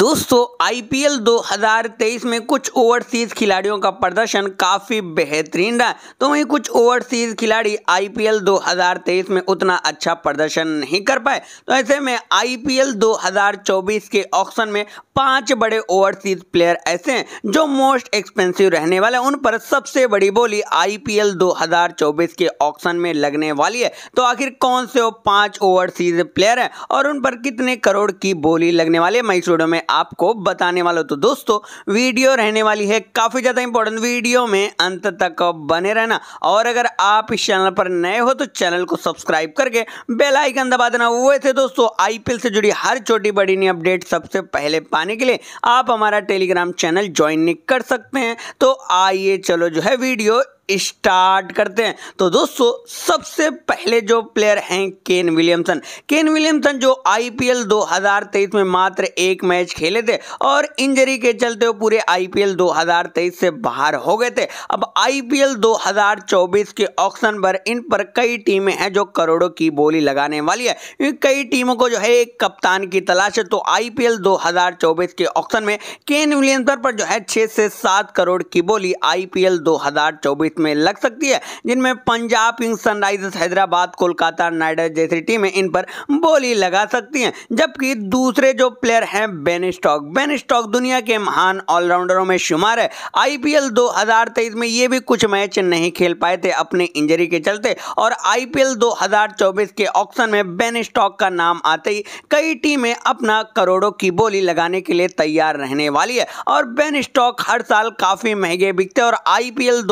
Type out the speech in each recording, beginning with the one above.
दोस्तों आईपीएल 2023 में कुछ ओवरसीज खिलाड़ियों का प्रदर्शन काफ़ी बेहतरीन रहा तो वहीं कुछ ओवरसीज खिलाड़ी आईपीएल 2023 में उतना अच्छा प्रदर्शन नहीं कर पाए तो ऐसे में आईपीएल 2024 के ऑक्शन में पांच बड़े ओवरसीज प्लेयर ऐसे हैं जो मोस्ट एक्सपेंसिव रहने वाले हैं उन पर सबसे बड़ी बोली आईपीएल 2024 के ऑक्शन में लगने वाली है तो आखिर कौन से वो पाँच ओवरसीज प्लेयर हैं और उन पर कितने करोड़ की बोली लगने वाली है मैं इस वीडियो में मैं आपको बताने वाला हूँ तो दोस्तों वीडियो रहने वाली है काफ़ी ज़्यादा इंपॉर्टेंट वीडियो में अंत तक बने रहना और अगर आप इस चैनल पर नए हो तो चैनल को सब्सक्राइब करके बेल आइकन दबा देना हुए थे तो दोस्तों आईपीएल से जुड़ी हर छोटी बड़ी नई अपडेट सबसे पहले पाने के लिए आप हमारा टेलीग्राम चैनल ज्वाइन नहीं कर सकते हैं तो आइए चलो जो है वीडियो स्टार्ट करते हैं तो दोस्तों सबसे पहले जो प्लेयर हैं केन विलियमसन केन विलियमसन जो आईपीएल 2023 में मात्र एक मैच खेले थे और इंजरी के चलते वो पूरे आईपीएल 2023 से बाहर हो गए थे अब आईपीएल 2024 के ऑक्शन पर इन पर कई टीमें हैं जो करोड़ों की बोली लगाने वाली है कई टीमों को जो है एक कप्तान की तलाश है तो आईपीएल 2024 के ऑक्शन में केन विलियमसन पर जो है छह से सात करोड़ की बोली आईपीएल 2024 लिस्ट में लग सकती है जिनमें Punjab Kings Sunrisers Hyderabad Kolkata Knight Riders जैसी टीमें इन पर बोली लगा सकती हैं जबकि दूसरे जो प्लेयर हैं बेन स्टॉक बेन स्टॉक दुनिया के महान ऑलराउंडरों में शुमार है आईपीएल 2023 में ये भी कुछ मैच नहीं खेल पाए थे अपने इंजरी के चलते और आईपीएल 2024 के ऑक्शन में बेन स्टॉक का नाम आते ही कई टीमें अपना करोड़ों की बोली लगाने के लिए तैयार रहने वाली है और बेन स्टॉक हर साल काफ़ी महंगे बिकते हैं और आईपीएल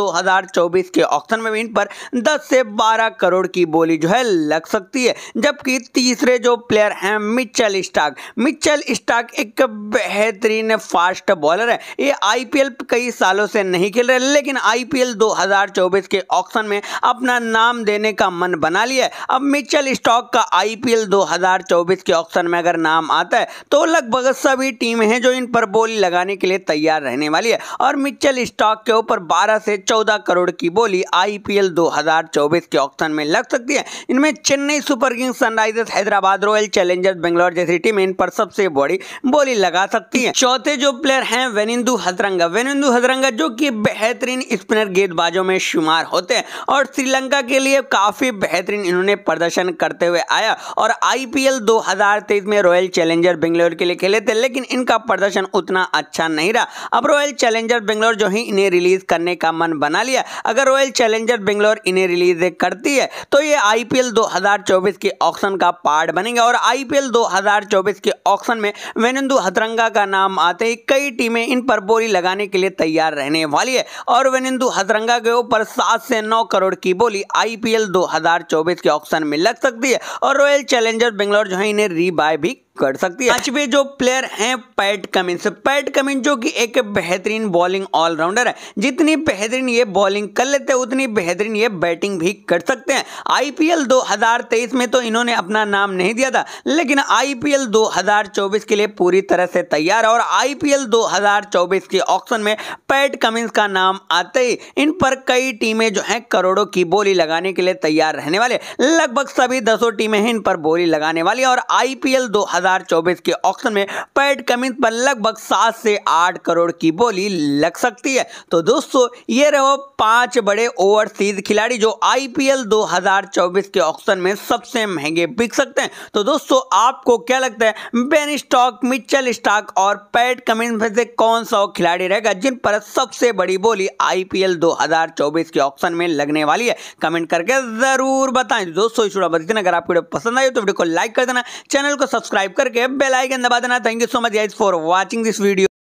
2024 के ऑक्शन में इन पर 10 से 12 करोड़ की बोली जो है लग सकती है जबकि तीसरे जो प्लेयर हैं मिचल स्टाक मिचल स्टाक एक बेहतरीन फास्ट बॉलर है ये आईपीएल कई सालों से नहीं खेल रहे लेकिन आईपीएल 2024 के ऑक्शन में अपना नाम देने का मन बना लिया है अब मिचल स्टॉक का आईपीएल 2024 के ऑक्शन में अगर नाम आता है तो लगभग सभी टीमें हैं जो इन पर बोली लगाने के लिए तैयार रहने वाली है और मिचल स्टॉक के ऊपर 12 से 14 करोड़ करोड़ की बोली आईपीएल 2024 के ऑक्शन में लग सकती है इनमें Chennai Super Kings Sunrisers Hyderabad Royal Challengers Bangalore जैसी टीम इन पर सबसे बड़ी बोली लगा सकती है चौथे जो प्लेयर हैं वेनिंदु हजरंगा वेनिंदु हजरंगा जो कि बेहतरीन स्पिनर गेंदबाजों में शुमार होते हैं और श्रीलंका के लिए काफी बेहतरीन इन्होंने प्रदर्शन करते हुए आया और आईपीएल 2023 में रॉयल चैलेंजर बेंगलोर के लिए खेले थे लेकिन इनका प्रदर्शन उतना अच्छा नहीं रहा अब रॉयल चैलेंजर बेंगलोर जो ही इन्हें रिलीज करने का मन बना लिया अगर रॉयल चैलेंजर बेंगलोर इन्हें रिलीज करती है तो ये आईपीएल 2024 के ऑक्शन का पार्ट बनेंगे और आईपीएल 2024 के ऑक्शन में वेनेंदु हतरंगा का नाम आते ही कई टीमें इन पर बोली लगाने के लिए तैयार रहने वाली है और वेनेंदु हतरंगा के ऊपर सात से नौ करोड़ की बोली आईपीएल 2024 के ऑक्शन में लग सकती है और रॉयल चैलेंजर बेंगलोर जो है इन्हें रीबाय भी कर सकती है पांचवे जो प्लेयर हैं पैट कमिंस पैट कमिंस जो कि एक बेहतरीन बॉलिंग ऑलराउंडर है जितनी बेहतरीन ये बॉलिंग कर लेते हैं उतनी बेहतरीन ये बैटिंग भी कर सकते हैं आईपीएल 2023 में तो इन्होंने अपना नाम नहीं दिया था लेकिन आईपीएल 2024 के लिए पूरी तरह से तैयार है और आईपीएल 2024 के ऑक्शन में पैट कमिंस का नाम आते ही इन पर कई टीमें जो हैं करोड़ों की बोली लगाने के लिए तैयार रहने वाले लगभग सभी दसों टीमें हैं इन पर बोली लगाने वाली और आईपीएल 2000 2024 के ऑक्शन में पैड कमिंग पर लगभग सात से आठ करोड़ की बोली लग सकती है तो दोस्तों ये रहो पांच बड़े ओवरसीज खिलाड़ी जो आईपीएल 2024 के ऑक्शन में सबसे महंगे बिक सकते हैं तो दोस्तों आपको क्या लगता है बेन स्टॉक मिचल स्टॉक और पैड कमिंग में से कौन सा खिलाड़ी रहेगा जिन पर सबसे बड़ी बोली आईपीएल दो के ऑप्शन में लगने वाली है कमेंट करके जरूर बताएं दोस्तों इस वीडियो बता अगर आपको वीडियो पसंद आए तो वीडियो को लाइक कर देना चैनल को सब्सक्राइब करके बेल आइकन दबा देना thank you so much guys for watching this video